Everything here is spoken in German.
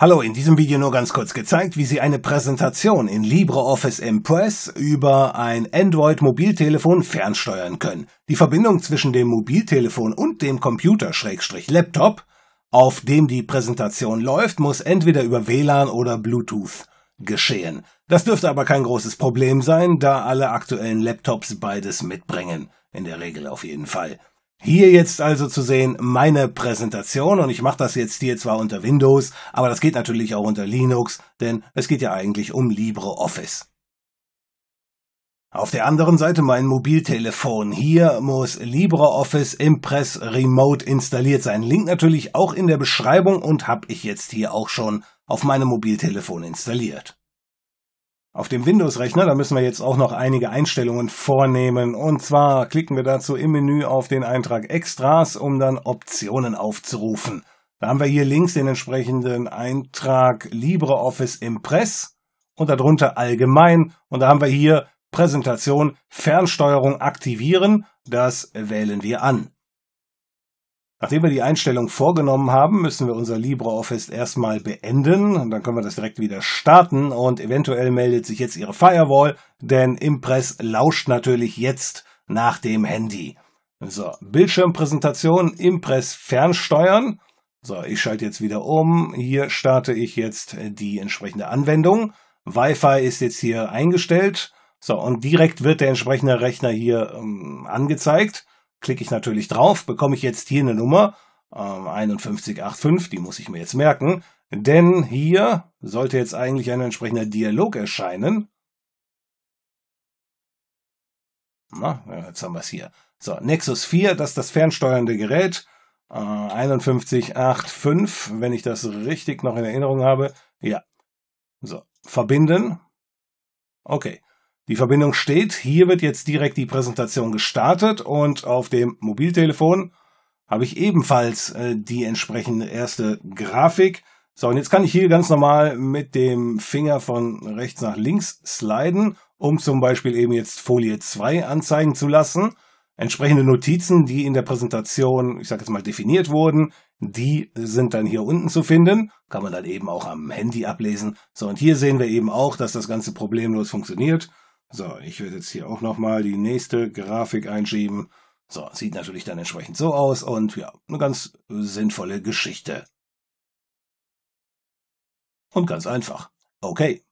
Hallo, in diesem Video nur ganz kurz gezeigt, wie Sie eine Präsentation in LibreOffice Impress über ein Android-Mobiltelefon fernsteuern können. Die Verbindung zwischen dem Mobiltelefon und dem Computer-Laptop, auf dem die Präsentation läuft, muss entweder über WLAN oder Bluetooth geschehen. Das dürfte aber kein großes Problem sein, da alle aktuellen Laptops beides mitbringen. In der Regel auf jeden Fall. Hier jetzt also zu sehen meine Präsentation und ich mache das jetzt hier zwar unter Windows, aber das geht natürlich auch unter Linux, denn es geht ja eigentlich um LibreOffice. Auf der anderen Seite mein Mobiltelefon. Hier muss LibreOffice Impress Remote installiert sein. Link natürlich auch in der Beschreibung und habe ich jetzt hier auch schon auf meinem Mobiltelefon installiert auf dem Windows-Rechner, da müssen wir jetzt auch noch einige Einstellungen vornehmen. Und zwar klicken wir dazu im Menü auf den Eintrag Extras, um dann Optionen aufzurufen. Da haben wir hier links den entsprechenden Eintrag LibreOffice Impress und darunter Allgemein. Und da haben wir hier Präsentation Fernsteuerung aktivieren. Das wählen wir an. Nachdem wir die Einstellung vorgenommen haben, müssen wir unser LibreOffice erstmal beenden und dann können wir das direkt wieder starten und eventuell meldet sich jetzt Ihre Firewall, denn Impress lauscht natürlich jetzt nach dem Handy. So, Bildschirmpräsentation, Impress fernsteuern. So, ich schalte jetzt wieder um. Hier starte ich jetzt die entsprechende Anwendung. Wi-Fi ist jetzt hier eingestellt. So, und direkt wird der entsprechende Rechner hier ähm, angezeigt. Klicke ich natürlich drauf, bekomme ich jetzt hier eine Nummer, ähm, 5185, die muss ich mir jetzt merken, denn hier sollte jetzt eigentlich ein entsprechender Dialog erscheinen. Na, jetzt haben wir es hier. So, Nexus 4, das ist das fernsteuernde Gerät. Äh, 5185, wenn ich das richtig noch in Erinnerung habe. Ja. So, verbinden. Okay. Die Verbindung steht. Hier wird jetzt direkt die Präsentation gestartet und auf dem Mobiltelefon habe ich ebenfalls äh, die entsprechende erste Grafik. So, und jetzt kann ich hier ganz normal mit dem Finger von rechts nach links sliden, um zum Beispiel eben jetzt Folie 2 anzeigen zu lassen. Entsprechende Notizen, die in der Präsentation, ich sage jetzt mal, definiert wurden, die sind dann hier unten zu finden. Kann man dann eben auch am Handy ablesen. So, und hier sehen wir eben auch, dass das Ganze problemlos funktioniert. So, ich werde jetzt hier auch nochmal die nächste Grafik einschieben. So, sieht natürlich dann entsprechend so aus und ja, eine ganz sinnvolle Geschichte. Und ganz einfach. Okay,